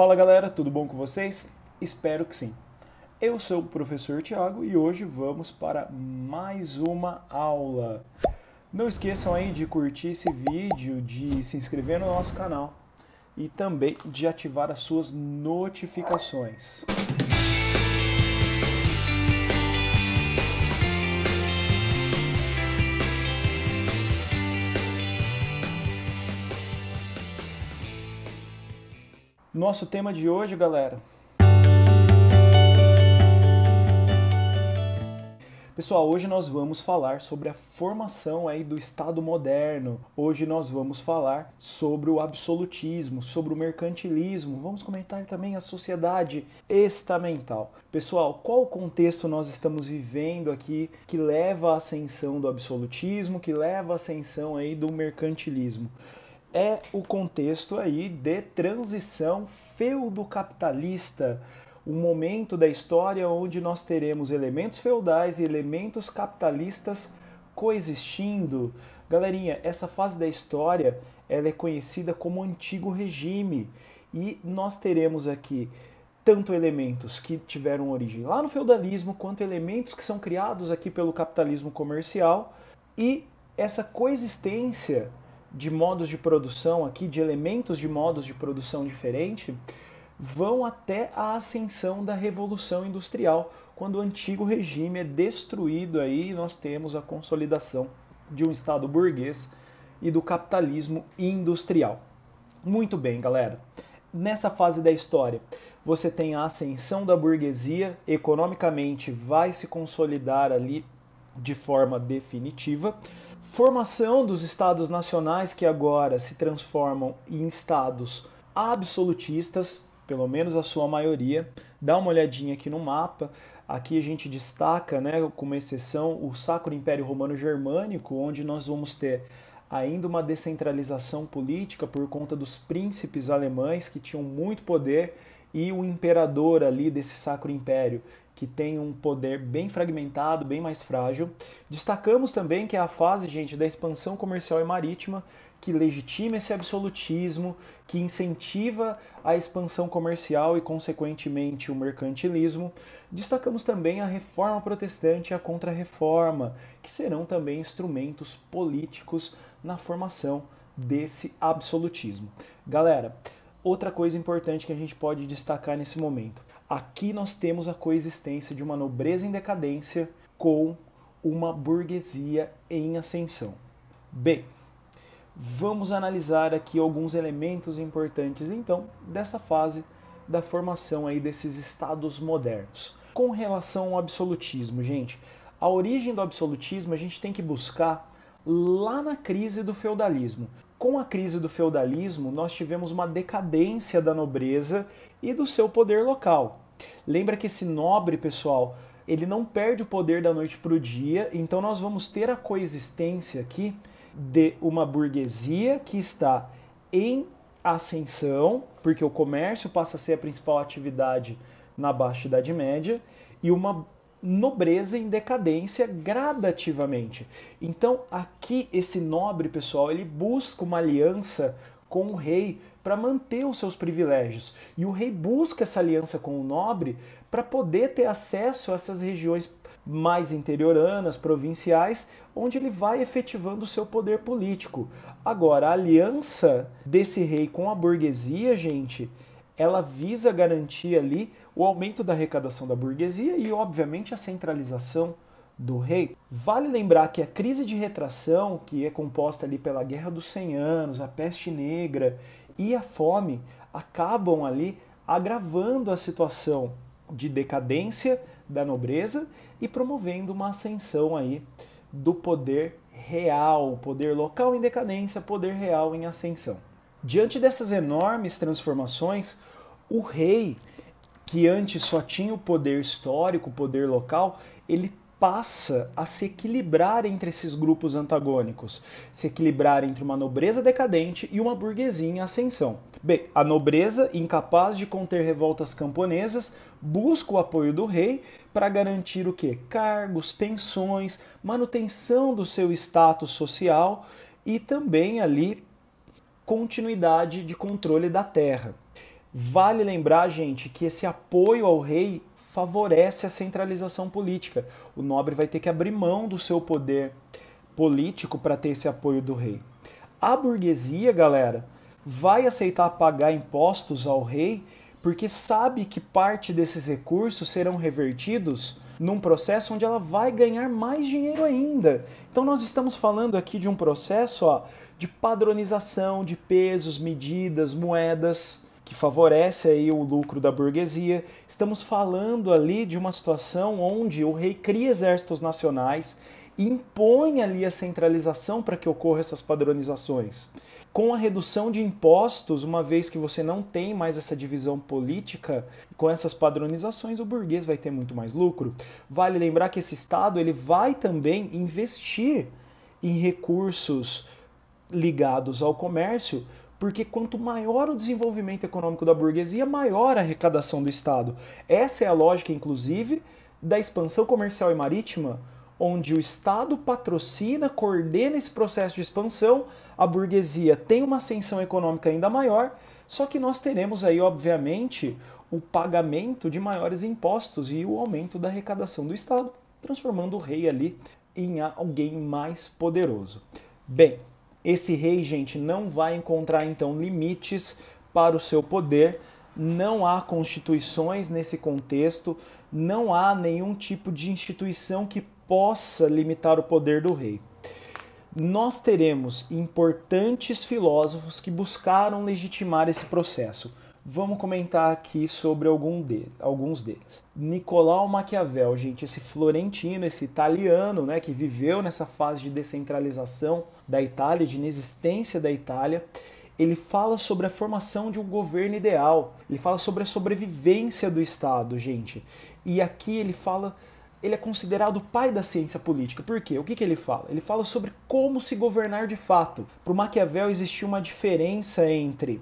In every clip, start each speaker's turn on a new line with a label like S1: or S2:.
S1: Fala galera, tudo bom com vocês? Espero que sim. Eu sou o professor Tiago e hoje vamos para mais uma aula. Não esqueçam aí de curtir esse vídeo, de se inscrever no nosso canal e também de ativar as suas notificações. Nosso tema de hoje, galera. Pessoal, hoje nós vamos falar sobre a formação aí do Estado moderno. Hoje nós vamos falar sobre o absolutismo, sobre o mercantilismo. Vamos comentar também a sociedade estamental. Pessoal, qual contexto nós estamos vivendo aqui que leva à ascensão do absolutismo, que leva à ascensão aí do mercantilismo? é o contexto aí de transição feudo-capitalista, um momento da história onde nós teremos elementos feudais e elementos capitalistas coexistindo. Galerinha, essa fase da história ela é conhecida como antigo regime e nós teremos aqui tanto elementos que tiveram origem lá no feudalismo quanto elementos que são criados aqui pelo capitalismo comercial e essa coexistência de modos de produção aqui, de elementos de modos de produção diferente, vão até a ascensão da Revolução Industrial, quando o antigo regime é destruído aí nós temos a consolidação de um Estado burguês e do capitalismo industrial. Muito bem, galera. Nessa fase da história, você tem a ascensão da burguesia, economicamente vai se consolidar ali de forma definitiva formação dos estados nacionais que agora se transformam em estados absolutistas, pelo menos a sua maioria. Dá uma olhadinha aqui no mapa. Aqui a gente destaca, né, como exceção, o Sacro Império Romano Germânico, onde nós vamos ter ainda uma descentralização política por conta dos príncipes alemães que tinham muito poder e o imperador ali desse Sacro Império que tem um poder bem fragmentado, bem mais frágil. Destacamos também que é a fase, gente, da expansão comercial e marítima, que legitima esse absolutismo, que incentiva a expansão comercial e, consequentemente, o mercantilismo. Destacamos também a reforma protestante e a contra-reforma, que serão também instrumentos políticos na formação desse absolutismo. Galera, outra coisa importante que a gente pode destacar nesse momento Aqui nós temos a coexistência de uma nobreza em decadência com uma burguesia em ascensão. Bem, vamos analisar aqui alguns elementos importantes então dessa fase da formação aí desses estados modernos. Com relação ao absolutismo, gente, a origem do absolutismo a gente tem que buscar lá na crise do feudalismo com a crise do feudalismo, nós tivemos uma decadência da nobreza e do seu poder local. Lembra que esse nobre, pessoal, ele não perde o poder da noite para o dia, então nós vamos ter a coexistência aqui de uma burguesia que está em ascensão, porque o comércio passa a ser a principal atividade na Baixa Idade Média, e uma nobreza em decadência gradativamente. Então, aqui esse nobre pessoal, ele busca uma aliança com o rei para manter os seus privilégios. E o rei busca essa aliança com o nobre para poder ter acesso a essas regiões mais interioranas, provinciais, onde ele vai efetivando o seu poder político. Agora, a aliança desse rei com a burguesia, gente, ela visa garantir ali o aumento da arrecadação da burguesia e, obviamente, a centralização do rei. Vale lembrar que a crise de retração, que é composta ali pela Guerra dos 100 Anos, a peste negra e a fome, acabam ali agravando a situação de decadência da nobreza e promovendo uma ascensão aí do poder real, poder local em decadência, poder real em ascensão. Diante dessas enormes transformações, o rei, que antes só tinha o poder histórico, o poder local, ele passa a se equilibrar entre esses grupos antagônicos, se equilibrar entre uma nobreza decadente e uma burguesia em ascensão. Bem, a nobreza, incapaz de conter revoltas camponesas, busca o apoio do rei para garantir o que? Cargos, pensões, manutenção do seu status social e também ali continuidade de controle da terra. Vale lembrar, gente, que esse apoio ao rei favorece a centralização política. O nobre vai ter que abrir mão do seu poder político para ter esse apoio do rei. A burguesia, galera, vai aceitar pagar impostos ao rei porque sabe que parte desses recursos serão revertidos num processo onde ela vai ganhar mais dinheiro ainda. Então nós estamos falando aqui de um processo ó, de padronização de pesos, medidas, moedas que favorece aí o lucro da burguesia. Estamos falando ali de uma situação onde o rei cria exércitos nacionais, impõe ali a centralização para que ocorra essas padronizações com a redução de impostos, uma vez que você não tem mais essa divisão política, com essas padronizações o burguês vai ter muito mais lucro. Vale lembrar que esse estado ele vai também investir em recursos ligados ao comércio, porque quanto maior o desenvolvimento econômico da burguesia, maior a arrecadação do estado. Essa é a lógica inclusive da expansão comercial e marítima onde o Estado patrocina, coordena esse processo de expansão, a burguesia tem uma ascensão econômica ainda maior, só que nós teremos aí, obviamente, o pagamento de maiores impostos e o aumento da arrecadação do Estado, transformando o rei ali em alguém mais poderoso. Bem, esse rei, gente, não vai encontrar então limites para o seu poder, não há constituições nesse contexto, não há nenhum tipo de instituição que possa limitar o poder do rei. Nós teremos importantes filósofos que buscaram legitimar esse processo. Vamos comentar aqui sobre algum alguns deles. Nicolau Maquiavel, gente, esse florentino, esse italiano, né, que viveu nessa fase de descentralização da Itália, de inexistência da Itália, ele fala sobre a formação de um governo ideal. Ele fala sobre a sobrevivência do Estado, gente. E aqui ele fala ele é considerado o pai da ciência política. Por quê? O que, que ele fala? Ele fala sobre como se governar de fato. Para o Maquiavel existia uma diferença entre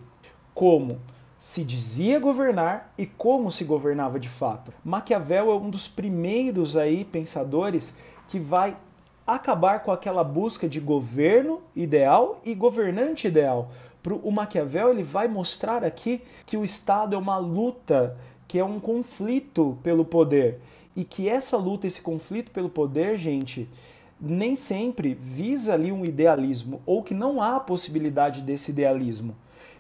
S1: como se dizia governar e como se governava de fato. Maquiavel é um dos primeiros aí pensadores que vai acabar com aquela busca de governo ideal e governante ideal. Pro, o Maquiavel ele vai mostrar aqui que o Estado é uma luta, que é um conflito pelo poder e que essa luta, esse conflito pelo poder, gente, nem sempre visa ali um idealismo ou que não há a possibilidade desse idealismo.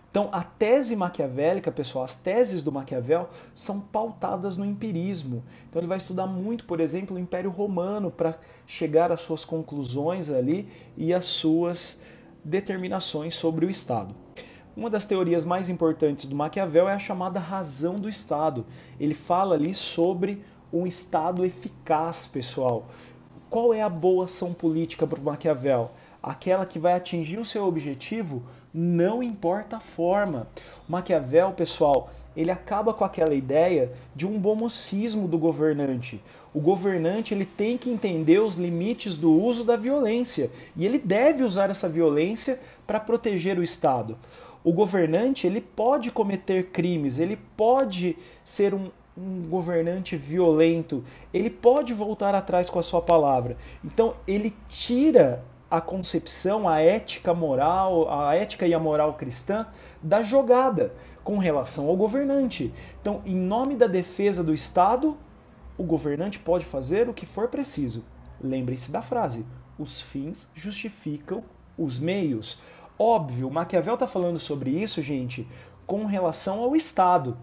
S1: Então, a tese maquiavélica, pessoal, as teses do Maquiavel são pautadas no empirismo. Então, ele vai estudar muito, por exemplo, o Império Romano para chegar às suas conclusões ali e às suas determinações sobre o Estado. Uma das teorias mais importantes do Maquiavel é a chamada razão do Estado. Ele fala ali sobre um Estado eficaz, pessoal. Qual é a boa ação política para o Maquiavel? Aquela que vai atingir o seu objetivo, não importa a forma. O Maquiavel, pessoal, ele acaba com aquela ideia de um bomocismo do governante. O governante ele tem que entender os limites do uso da violência e ele deve usar essa violência para proteger o Estado. O governante ele pode cometer crimes, ele pode ser um, um governante violento, ele pode voltar atrás com a sua palavra. Então, ele tira a concepção, a ética moral, a ética e a moral cristã da jogada com relação ao governante. Então, em nome da defesa do Estado, o governante pode fazer o que for preciso. lembre se da frase: os fins justificam os meios. Óbvio, Maquiavel está falando sobre isso, gente, com relação ao Estado.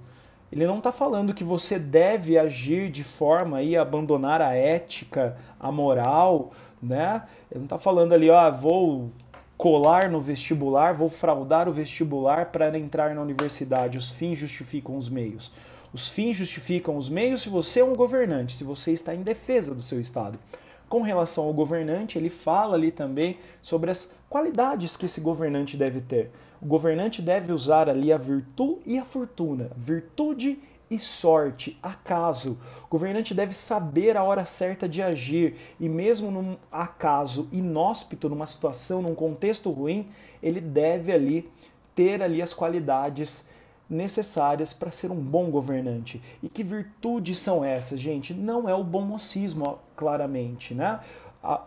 S1: Ele não está falando que você deve agir de forma a abandonar a ética, a moral, né? Ele não está falando ali, ó, ah, vou colar no vestibular, vou fraudar o vestibular para entrar na universidade. Os fins justificam os meios. Os fins justificam os meios se você é um governante, se você está em defesa do seu Estado. Com relação ao governante, ele fala ali também sobre as qualidades que esse governante deve ter. O governante deve usar ali a virtude e a fortuna, virtude e sorte, acaso. O governante deve saber a hora certa de agir e, mesmo num acaso inóspito, numa situação, num contexto ruim, ele deve ali ter ali as qualidades necessárias para ser um bom governante. E que virtudes são essas, gente? Não é o bom mocismo, claramente, né?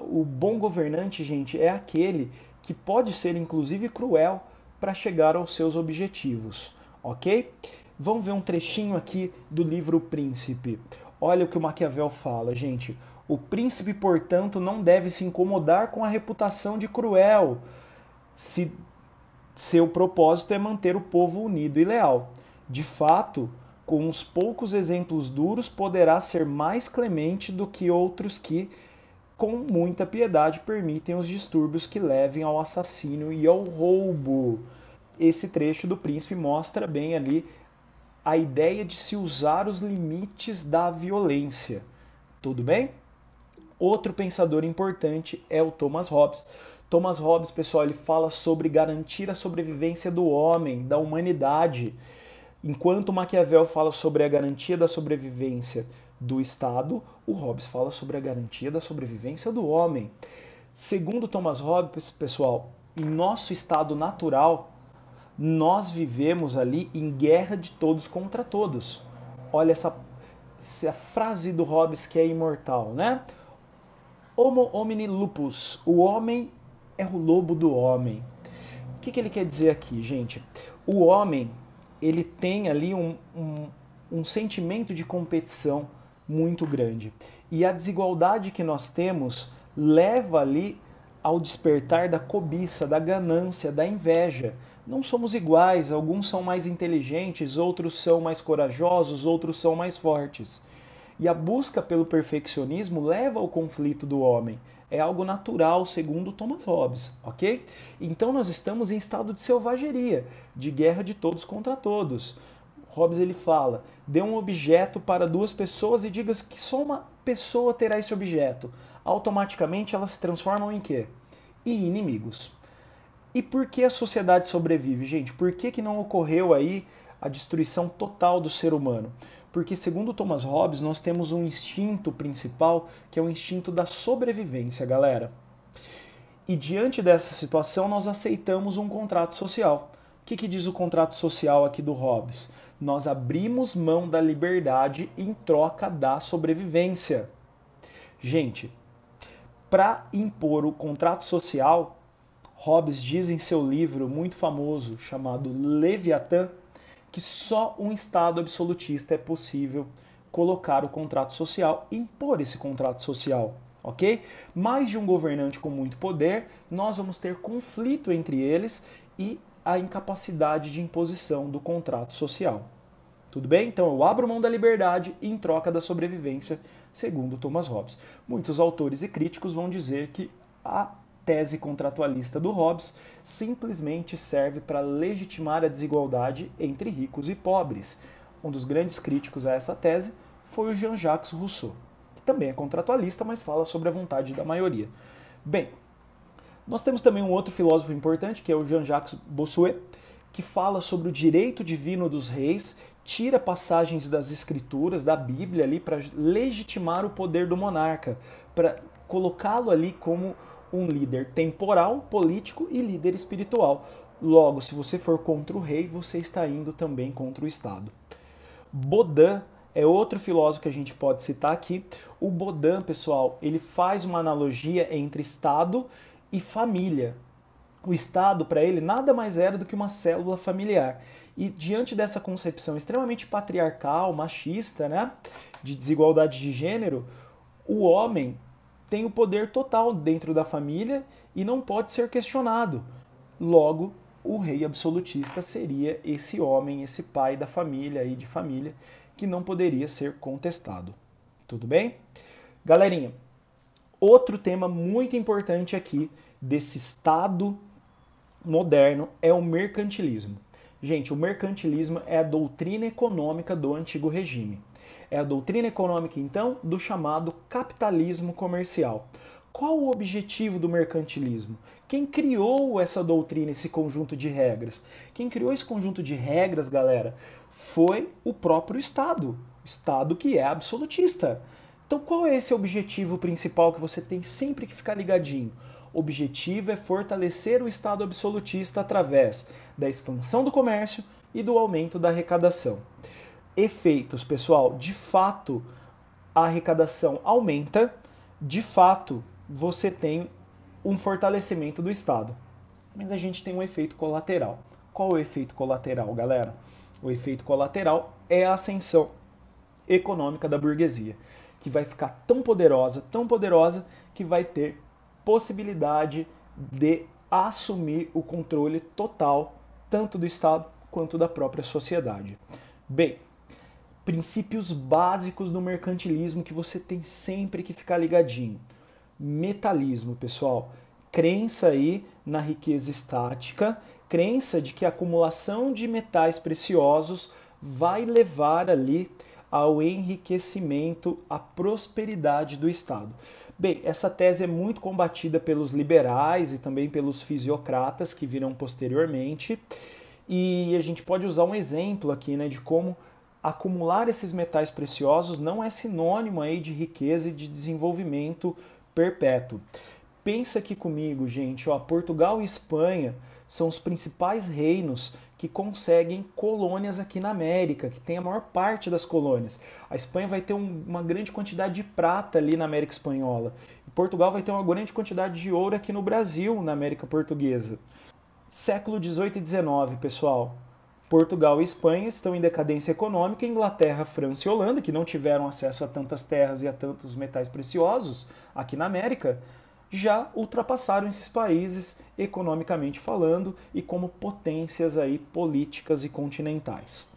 S1: O bom governante, gente, é aquele que pode ser inclusive cruel para chegar aos seus objetivos, ok? Vamos ver um trechinho aqui do livro Príncipe. Olha o que o Maquiavel fala, gente. O príncipe, portanto, não deve se incomodar com a reputação de cruel, se seu propósito é manter o povo unido e leal. De fato, com uns poucos exemplos duros, poderá ser mais clemente do que outros que, com muita piedade, permitem os distúrbios que levem ao assassínio e ao roubo. Esse trecho do príncipe mostra bem ali a ideia de se usar os limites da violência. Tudo bem? Outro pensador importante é o Thomas Hobbes. Thomas Hobbes, pessoal, ele fala sobre garantir a sobrevivência do homem, da humanidade. Enquanto Maquiavel fala sobre a garantia da sobrevivência do Estado, o Hobbes fala sobre a garantia da sobrevivência do homem. Segundo Thomas Hobbes, pessoal, em nosso estado natural, nós vivemos ali em guerra de todos contra todos. Olha essa, essa frase do Hobbes que é imortal, né? Homo homini lupus, o homem é o lobo do homem. O que, que ele quer dizer aqui, gente? O homem ele tem ali um, um, um sentimento de competição muito grande. E a desigualdade que nós temos leva ali ao despertar da cobiça, da ganância, da inveja. Não somos iguais, alguns são mais inteligentes, outros são mais corajosos, outros são mais fortes. E a busca pelo perfeccionismo leva ao conflito do homem, é algo natural, segundo Thomas Hobbes, ok? Então nós estamos em estado de selvageria, de guerra de todos contra todos. Hobbes ele fala: dê um objeto para duas pessoas e digas que só uma pessoa terá esse objeto. Automaticamente elas se transformam em quê? Em inimigos. E por que a sociedade sobrevive, gente? Por que, que não ocorreu aí a destruição total do ser humano. Porque, segundo Thomas Hobbes, nós temos um instinto principal que é o instinto da sobrevivência, galera. E diante dessa situação, nós aceitamos um contrato social. O que, que diz o contrato social aqui do Hobbes? Nós abrimos mão da liberdade em troca da sobrevivência. Gente, para impor o contrato social, Hobbes diz em seu livro muito famoso chamado Leviatã que só um Estado absolutista é possível colocar o contrato social, impor esse contrato social, ok? Mais de um governante com muito poder, nós vamos ter conflito entre eles e a incapacidade de imposição do contrato social. Tudo bem? Então eu abro mão da liberdade em troca da sobrevivência, segundo Thomas Hobbes. Muitos autores e críticos vão dizer que a tese contratualista do Hobbes simplesmente serve para legitimar a desigualdade entre ricos e pobres. Um dos grandes críticos a essa tese foi o Jean-Jacques Rousseau, que também é contratualista, mas fala sobre a vontade da maioria. Bem, nós temos também um outro filósofo importante, que é o Jean-Jacques Bossuet, que fala sobre o direito divino dos reis, tira passagens das escrituras, da Bíblia ali para legitimar o poder do monarca, para colocá-lo ali como um líder temporal, político e líder espiritual. Logo, se você for contra o rei, você está indo também contra o Estado. Bodin é outro filósofo que a gente pode citar aqui. O Bodin, pessoal, ele faz uma analogia entre Estado e família. O Estado, para ele, nada mais era do que uma célula familiar. E diante dessa concepção extremamente patriarcal, machista, né, de desigualdade de gênero, o homem tem o poder total dentro da família e não pode ser questionado. Logo, o rei absolutista seria esse homem, esse pai da família e de família que não poderia ser contestado. Tudo bem? Galerinha, outro tema muito importante aqui desse estado moderno é o mercantilismo. Gente, o mercantilismo é a doutrina econômica do antigo regime. É a doutrina econômica, então, do chamado capitalismo comercial. Qual o objetivo do mercantilismo? Quem criou essa doutrina, esse conjunto de regras? Quem criou esse conjunto de regras, galera, foi o próprio Estado. O Estado que é absolutista. Então, qual é esse objetivo principal que você tem sempre que ficar ligadinho? O objetivo é fortalecer o Estado absolutista através da expansão do comércio e do aumento da arrecadação efeitos, pessoal. De fato, a arrecadação aumenta, de fato, você tem um fortalecimento do Estado. Mas a gente tem um efeito colateral. Qual é o efeito colateral, galera? O efeito colateral é a ascensão econômica da burguesia, que vai ficar tão poderosa, tão poderosa, que vai ter possibilidade de assumir o controle total, tanto do Estado quanto da própria sociedade. Bem, princípios básicos do mercantilismo que você tem sempre que ficar ligadinho. Metalismo, pessoal, crença aí na riqueza estática, crença de que a acumulação de metais preciosos vai levar ali ao enriquecimento, à prosperidade do Estado. Bem, essa tese é muito combatida pelos liberais e também pelos fisiocratas que viram posteriormente. E a gente pode usar um exemplo aqui né, de como acumular esses metais preciosos não é sinônimo aí de riqueza e de desenvolvimento perpétuo. Pensa aqui comigo, gente, ó, Portugal e Espanha são os principais reinos que conseguem colônias aqui na América, que tem a maior parte das colônias. A Espanha vai ter um, uma grande quantidade de prata ali na América Espanhola. E Portugal vai ter uma grande quantidade de ouro aqui no Brasil, na América Portuguesa. Século 18 e 19, pessoal. Portugal e Espanha estão em decadência econômica, Inglaterra, França e Holanda, que não tiveram acesso a tantas terras e a tantos metais preciosos aqui na América, já ultrapassaram esses países economicamente falando e como potências aí políticas e continentais.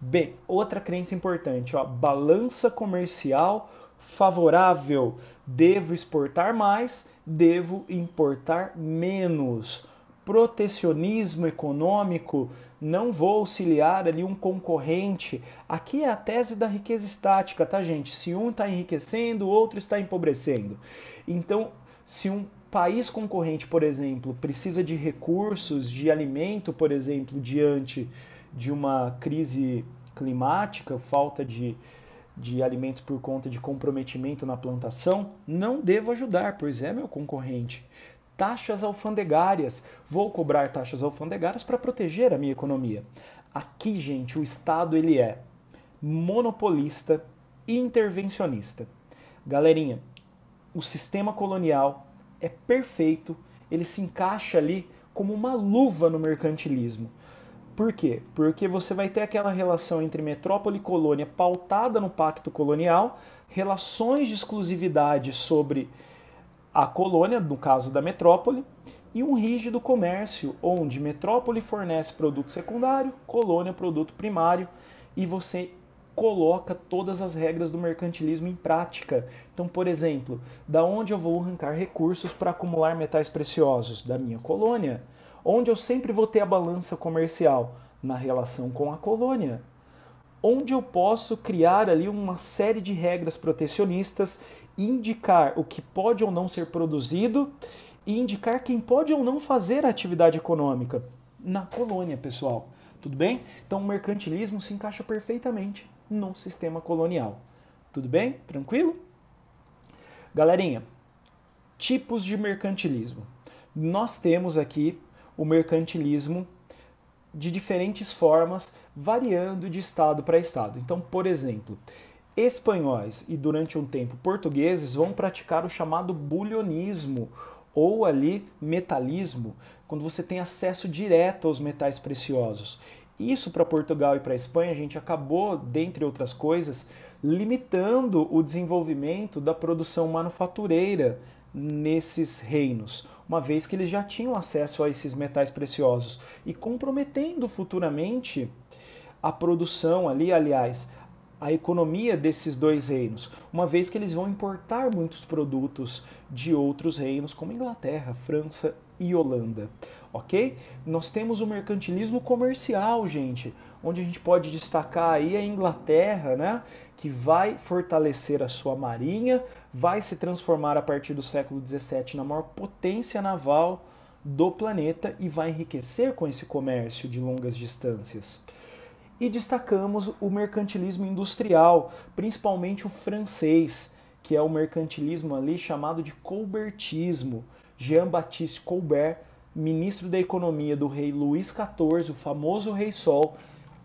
S1: Bem, outra crença importante, ó, balança comercial favorável. Devo exportar mais, devo importar menos protecionismo econômico, não vou auxiliar ali um concorrente. Aqui é a tese da riqueza estática, tá, gente? Se um está enriquecendo, o outro está empobrecendo. Então, se um país concorrente, por exemplo, precisa de recursos, de alimento, por exemplo, diante de uma crise climática, falta de, de alimentos por conta de comprometimento na plantação, não devo ajudar, pois é meu concorrente taxas alfandegárias. Vou cobrar taxas alfandegárias para proteger a minha economia. Aqui, gente, o Estado ele é monopolista, intervencionista. Galerinha, o sistema colonial é perfeito, ele se encaixa ali como uma luva no mercantilismo. Por quê? Porque você vai ter aquela relação entre metrópole e colônia pautada no pacto colonial, relações de exclusividade sobre a colônia, no caso da metrópole, e um rígido comércio, onde metrópole fornece produto secundário, colônia produto primário, e você coloca todas as regras do mercantilismo em prática. Então, por exemplo, da onde eu vou arrancar recursos para acumular metais preciosos? Da minha colônia. Onde eu sempre vou ter a balança comercial? Na relação com a colônia. Onde eu posso criar ali uma série de regras protecionistas indicar o que pode ou não ser produzido e indicar quem pode ou não fazer a atividade econômica na colônia, pessoal. Tudo bem? Então o mercantilismo se encaixa perfeitamente no sistema colonial. Tudo bem? Tranquilo? Galerinha, tipos de mercantilismo. Nós temos aqui o mercantilismo de diferentes formas, variando de estado para estado. Então, por exemplo, Espanhóis e durante um tempo portugueses vão praticar o chamado bulionismo ou ali metalismo, quando você tem acesso direto aos metais preciosos. Isso para Portugal e para Espanha, a gente acabou, dentre outras coisas, limitando o desenvolvimento da produção manufatureira nesses reinos, uma vez que eles já tinham acesso a esses metais preciosos e comprometendo futuramente a produção ali, aliás, a economia desses dois reinos, uma vez que eles vão importar muitos produtos de outros reinos, como Inglaterra, França e Holanda, ok? Nós temos o mercantilismo comercial, gente, onde a gente pode destacar aí a Inglaterra, né? Que vai fortalecer a sua marinha, vai se transformar a partir do século XVII na maior potência naval do planeta e vai enriquecer com esse comércio de longas distâncias. E destacamos o mercantilismo industrial, principalmente o francês, que é o mercantilismo ali chamado de colbertismo. Jean-Baptiste Colbert, ministro da Economia do rei Luís XIV, o famoso Rei Sol,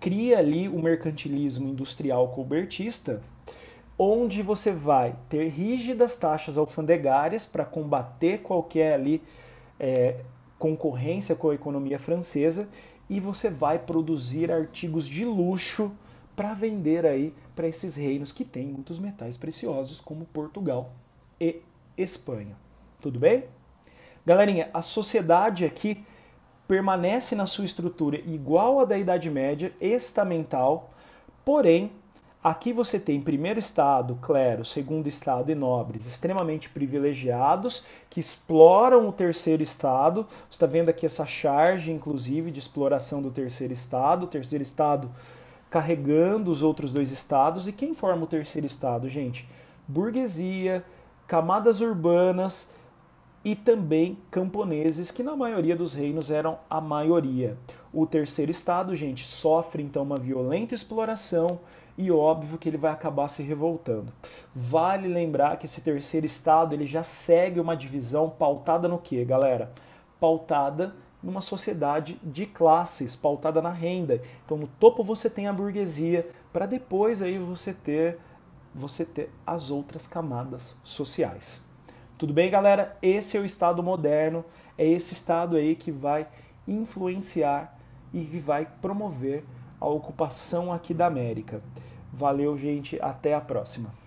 S1: cria ali o mercantilismo industrial colbertista, onde você vai ter rígidas taxas alfandegárias para combater qualquer ali é, concorrência com a economia francesa e você vai produzir artigos de luxo para vender aí para esses reinos que têm muitos metais preciosos, como Portugal e Espanha. Tudo bem? Galerinha, a sociedade aqui permanece na sua estrutura igual à da Idade Média, estamental, porém Aqui você tem primeiro estado, clero, segundo estado e nobres, extremamente privilegiados, que exploram o terceiro estado. Você está vendo aqui essa charge, inclusive, de exploração do terceiro estado. O terceiro estado carregando os outros dois estados. E quem forma o terceiro estado, gente? Burguesia, camadas urbanas e também camponeses, que na maioria dos reinos eram a maioria. O terceiro estado, gente, sofre então uma violenta exploração e óbvio que ele vai acabar se revoltando. Vale lembrar que esse terceiro estado, ele já segue uma divisão pautada no que, galera? Pautada numa sociedade de classes, pautada na renda. Então no topo você tem a burguesia, para depois aí você ter você ter as outras camadas sociais. Tudo bem, galera? Esse é o estado moderno, é esse estado aí que vai influenciar e que vai promover a ocupação aqui da América. Valeu, gente, até a próxima.